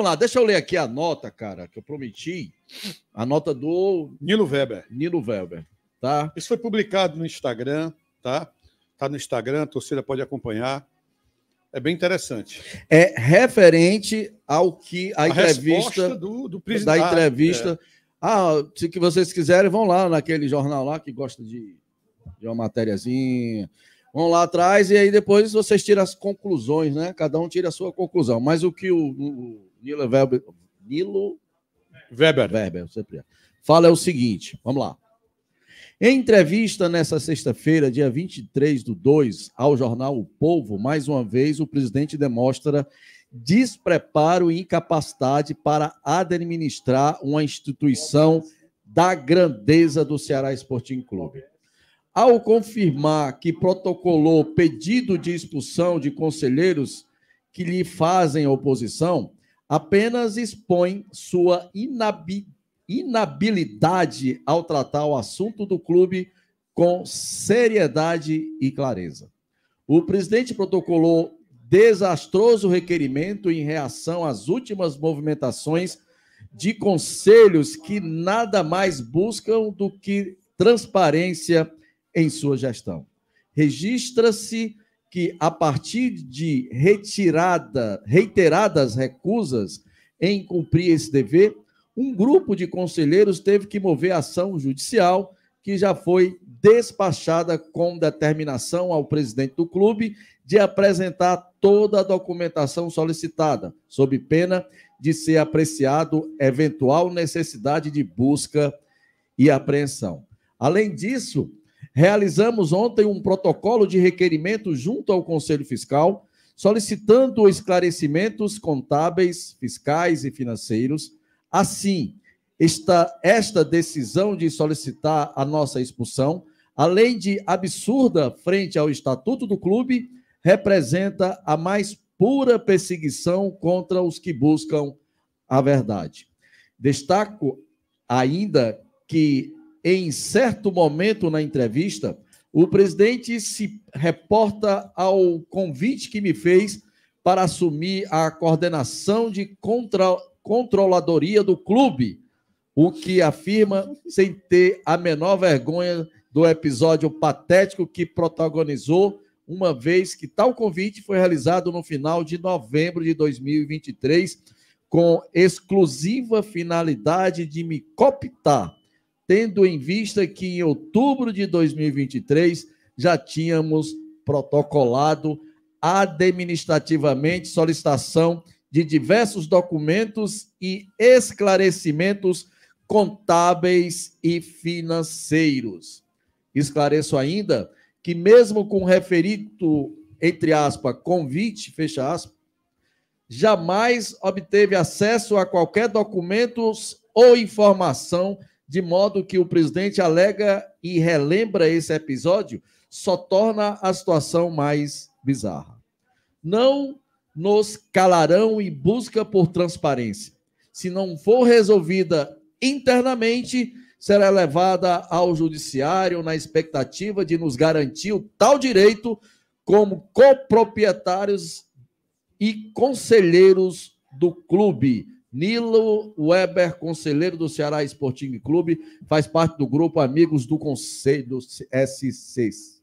Vamos lá, deixa eu ler aqui a nota, cara, que eu prometi. A nota do. Nilo Weber. Nilo Weber, tá? Isso foi publicado no Instagram, tá? Tá no Instagram, a torcida pode acompanhar. É bem interessante. É referente ao que a, a entrevista do, do da entrevista. É. Ah, se que vocês quiserem, vão lá naquele jornal lá que gosta de, de uma matériazinha. Vão lá atrás e aí depois vocês tiram as conclusões, né? Cada um tira a sua conclusão. Mas o que o, o Nilo Weber. Nilo Weber. Weber, sempre. É. Fala é o seguinte, vamos lá. Em entrevista nessa sexta-feira, dia 23 do 2, ao jornal O Povo, mais uma vez o presidente demonstra despreparo e incapacidade para administrar uma instituição da grandeza do Ceará Sporting Clube. Ao confirmar que protocolou pedido de expulsão de conselheiros que lhe fazem oposição, apenas expõe sua inabilidade ao tratar o assunto do clube com seriedade e clareza. O presidente protocolou desastroso requerimento em reação às últimas movimentações de conselhos que nada mais buscam do que transparência em sua gestão. Registra-se que, a partir de retirada, reiteradas recusas em cumprir esse dever, um grupo de conselheiros teve que mover ação judicial que já foi despachada com determinação ao presidente do clube de apresentar toda a documentação solicitada, sob pena de ser apreciado eventual necessidade de busca e apreensão. Além disso, Realizamos ontem um protocolo de requerimento junto ao Conselho Fiscal, solicitando esclarecimentos contábeis, fiscais e financeiros. Assim, esta, esta decisão de solicitar a nossa expulsão, além de absurda frente ao estatuto do clube, representa a mais pura perseguição contra os que buscam a verdade. Destaco ainda que em certo momento na entrevista, o presidente se reporta ao convite que me fez para assumir a coordenação de contra, controladoria do clube, o que afirma sem ter a menor vergonha do episódio patético que protagonizou, uma vez que tal convite foi realizado no final de novembro de 2023, com exclusiva finalidade de me cooptar tendo em vista que em outubro de 2023 já tínhamos protocolado administrativamente solicitação de diversos documentos e esclarecimentos contábeis e financeiros. Esclareço ainda que, mesmo com referido, entre aspas, convite, fecha aspas, jamais obteve acesso a qualquer documentos ou informação de modo que o presidente alega e relembra esse episódio, só torna a situação mais bizarra. Não nos calarão e busca por transparência. Se não for resolvida internamente, será levada ao judiciário na expectativa de nos garantir o tal direito como coproprietários e conselheiros do clube. Nilo Weber, conselheiro do Ceará Sporting Clube, faz parte do grupo Amigos do Conselho S6.